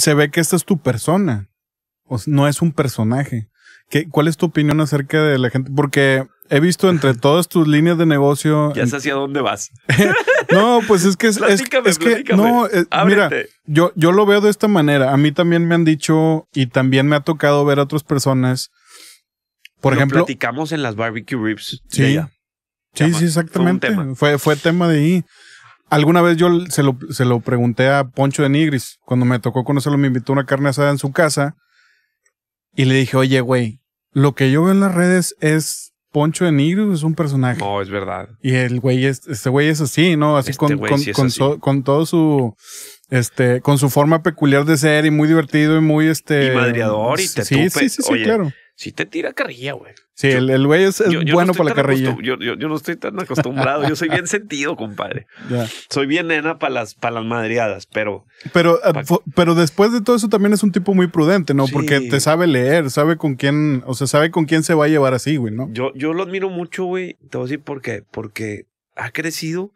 se ve que esta es tu persona. O no es un personaje. ¿Qué, ¿Cuál es tu opinión acerca de la gente? Porque he visto entre todas tus líneas de negocio. Ya sé hacia dónde vas. no, pues es que es, es, que no, eh, mira, yo, yo lo veo de esta manera. A mí también me han dicho y también me ha tocado ver a otras personas. Por ejemplo, platicamos en las barbecue ribs. Sí, sí, sí, exactamente. Fue, tema. fue tema de ahí. Alguna vez yo se lo, pregunté a Poncho de Nigris. Cuando me tocó conocerlo, me invitó a una carne asada en su casa. Y le dije, oye, güey, lo que yo veo en las redes es Poncho de Nigris, es un personaje. No, es verdad. Y el güey, es, este güey es así, ¿no? Así, este con, con, con todo su este, con su forma peculiar de ser y muy divertido y muy este. Y madreador y te Sí, sí, sí, sí claro. Sí te tira carrilla, güey. Sí, el güey es, bueno para la carrilla. Yo, no estoy tan acostumbrado. yo soy bien sentido, compadre. Soy bien nena para las, para las madreadas, pero. Pero, eh, pero después de todo eso también es un tipo muy prudente, ¿no? Porque te sabe leer, sabe con quién, o sea, sabe con quién se va a llevar así, güey, ¿no? Yo, yo lo admiro mucho, güey. Te voy a decir por qué. Porque ha crecido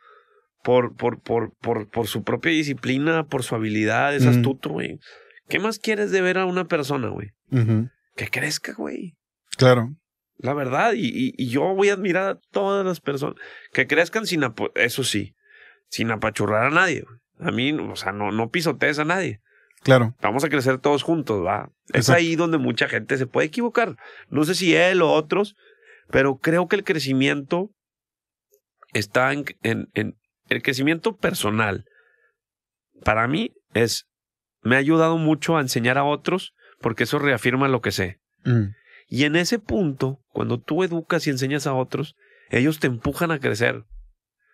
por, por, por, por, su propia disciplina, por su habilidad, es astuto, güey. ¿Qué más quieres de ver a una persona, güey? Que crezca, güey. Claro. La verdad, y, yo voy a admirar a todas las personas que crezcan sin, eso sí, sin apachurrar a nadie. A mí, o sea, no, no pisotees a nadie. Claro. Vamos a crecer todos juntos, va. Es ahí donde mucha gente se puede equivocar. No sé si él o otros, pero creo que el crecimiento está en, el crecimiento personal para mí es, me ha ayudado mucho a enseñar a otros porque eso reafirma lo que sé. Mm. Y en ese punto, cuando tú educas y enseñas a otros, ellos te empujan a crecer,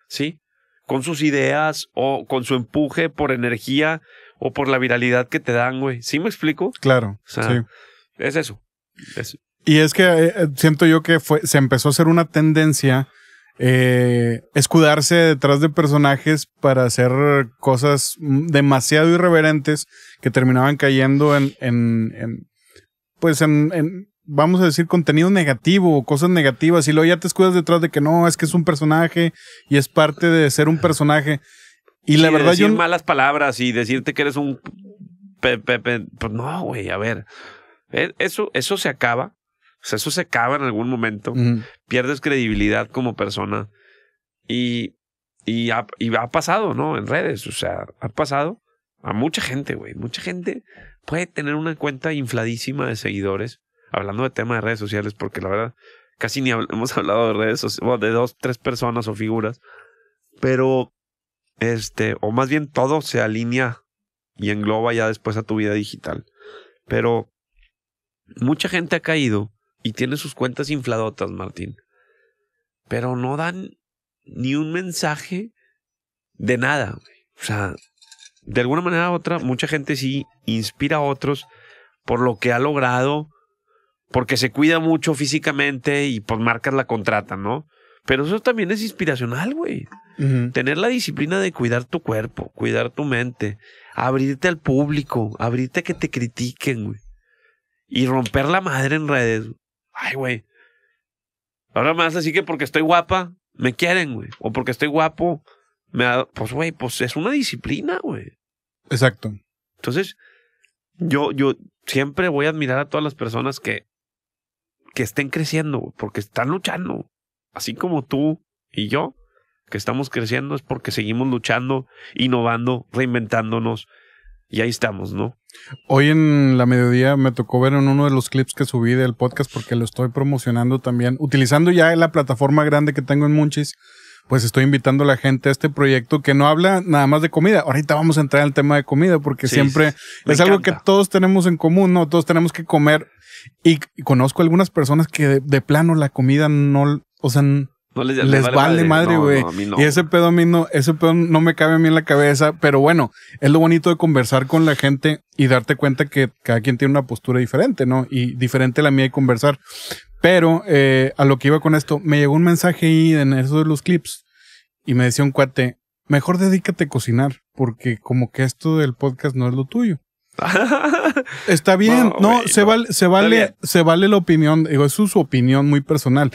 ¿sí? Con sus ideas o con su empuje por energía o por la viralidad que te dan, güey. ¿Sí me explico? Claro. sí. Es eso. Y es que eh, eh, siento yo que fue, se empezó a hacer una tendencia eh, escudarse detrás de personajes para hacer cosas demasiado irreverentes que terminaban cayendo en, en, pues en, vamos a decir, contenido negativo, o cosas negativas, y luego ya te escudas detrás de que no, es que es un personaje y es parte de ser un personaje. Y la verdad, decir malas palabras y decirte que eres un. pues no, güey, a ver. Eh, eso, eso se acaba o sea, eso se acaba en algún momento. Pierdes credibilidad como persona. Y, y, ha, pasado, ¿no? En redes. O sea, ha pasado a mucha gente, güey. Mucha gente puede tener una cuenta infladísima de seguidores. Hablando de temas de redes sociales, porque la verdad, casi ni hemos hablado de redes sociales, de dos, tres personas o figuras. Pero, este, o más bien todo se alinea y engloba ya después a tu vida digital. Pero mucha gente ha caído y tiene sus cuentas infladotas, Martín. Pero no dan ni un mensaje de nada. O sea, de alguna manera u otra, mucha gente sí inspira a otros por lo que ha logrado, porque se cuida mucho físicamente y pues marcas la contrata, ¿no? Pero eso también es inspiracional, güey. Tener la disciplina de cuidar tu cuerpo, cuidar tu mente, abrirte al público, abrirte a que te critiquen, güey. Y romper la madre en redes. Ay, güey. Ahora más así que porque estoy guapa, me quieren, güey. O porque estoy guapo, me Pues, güey, pues es una disciplina, güey. Exacto. Entonces, yo, yo siempre voy a admirar a todas las personas que, que estén creciendo, porque están luchando. Así como tú y yo, que estamos creciendo, es porque seguimos luchando, innovando, reinventándonos. Y ahí estamos, ¿no? Hoy en la mediodía me tocó ver en uno de los clips que subí del podcast porque lo estoy promocionando también, utilizando ya la plataforma grande que tengo en Munchies, pues estoy invitando a la gente a este proyecto que no habla nada más de comida. Ahorita vamos a entrar al tema de comida porque siempre es algo que todos tenemos en común, ¿no? Todos tenemos que comer y, conozco algunas personas que de, de plano la comida no, o sea, no les, vale, madre, güey. Y ese pedo a mí no, ese pedo no me cabe a mí en la cabeza. Pero bueno, es lo bonito de conversar con la gente y darte cuenta que cada quien tiene una postura diferente, ¿no? Y diferente la mía y conversar. Pero eh, a lo que iba con esto, me llegó un mensaje ahí en eso de los clips y me decía un cuate, mejor dedícate a cocinar, porque como que esto del podcast no es lo tuyo. Está bien, no, se, vale, se vale, se vale la opinión, digo, es su opinión muy personal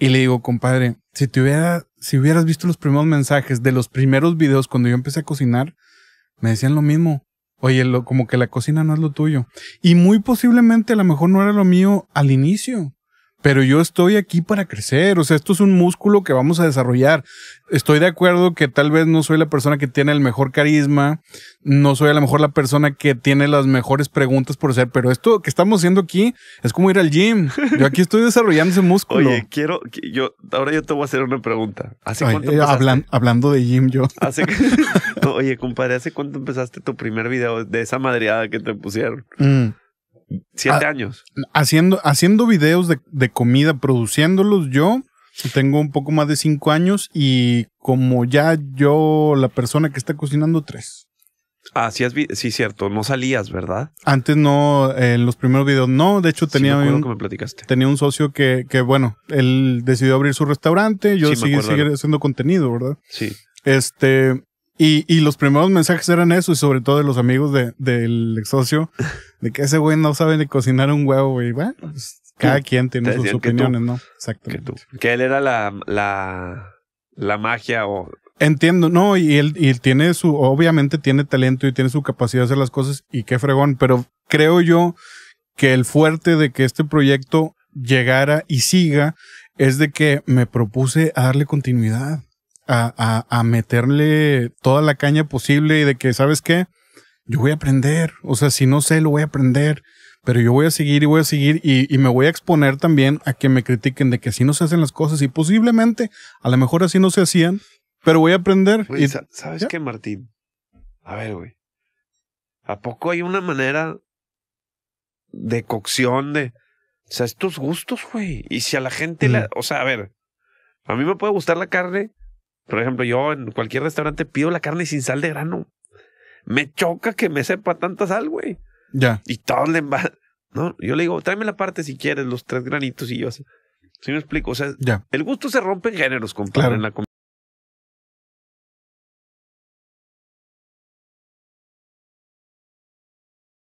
y le digo, compadre, si te hubiera, si hubieras visto los primeros mensajes de los primeros videos cuando yo empecé a cocinar, me decían lo mismo. Oye, como que la cocina no es lo tuyo. Y muy posiblemente a lo mejor no era lo mío al inicio pero yo estoy aquí para crecer, o sea, esto es un músculo que vamos a desarrollar. Estoy de acuerdo que tal vez no soy la persona que tiene el mejor carisma, no soy a lo mejor la persona que tiene las mejores preguntas por hacer, pero esto que estamos haciendo aquí es como ir al gym. Yo aquí estoy desarrollando ese músculo. Oye, quiero, yo, ahora yo te voy a hacer una pregunta. ¿Hace cuánto eh, hablando de gym yo. ¿Hace, oye, compadre, ¿hace cuánto empezaste tu primer video de esa madreada que te pusieron? Mm. Siete ah, años. Haciendo, haciendo videos de, comida, produciéndolos yo. Tengo un poco más de cinco años y como ya yo, la persona que está cocinando, tres. Ah, sí, es sí, cierto. No salías, ¿verdad? Antes no, eh, en los primeros videos no. De hecho, tenía, un, socio que, que, bueno, él decidió abrir su restaurante. Yo sigue haciendo contenido, ¿verdad? Sí. Este, y, y, los primeros mensajes eran eso, y sobre todo de los amigos del ex socio, de que ese güey no sabe ni cocinar un huevo, Y Bueno, pues, cada quien tiene sus opiniones, ¿no? Exactamente. Que, él era la, la magia o... Entiendo, no, y él, y él tiene su, obviamente tiene talento y tiene su capacidad de hacer las cosas, y qué fregón, pero creo yo que el fuerte de que este proyecto llegara y siga es de que me propuse a darle continuidad a, meterle toda la caña posible y de que, ¿sabes qué? Yo voy a aprender. O sea, si no sé, lo voy a aprender pero yo voy a seguir y voy a seguir y, me voy a exponer también a que me critiquen de que así no se hacen las cosas y posiblemente a lo mejor así no se hacían, pero voy a aprender. ¿Sabes qué, Martín? A ver, güey. ¿A poco hay una manera de cocción de... O sea, estos gustos, güey. Y si a la gente la... Mm. O sea, a ver. A mí me puede gustar la carne por ejemplo, yo en cualquier restaurante pido la carne sin sal de grano. Me choca que me sepa tanta sal, güey. Ya. Y todo le va. No, yo le digo, tráeme la parte si quieres, los tres granitos y yo así. Si ¿Sí me explico, o sea, ya. el gusto se rompe en géneros, compadre, en la comida.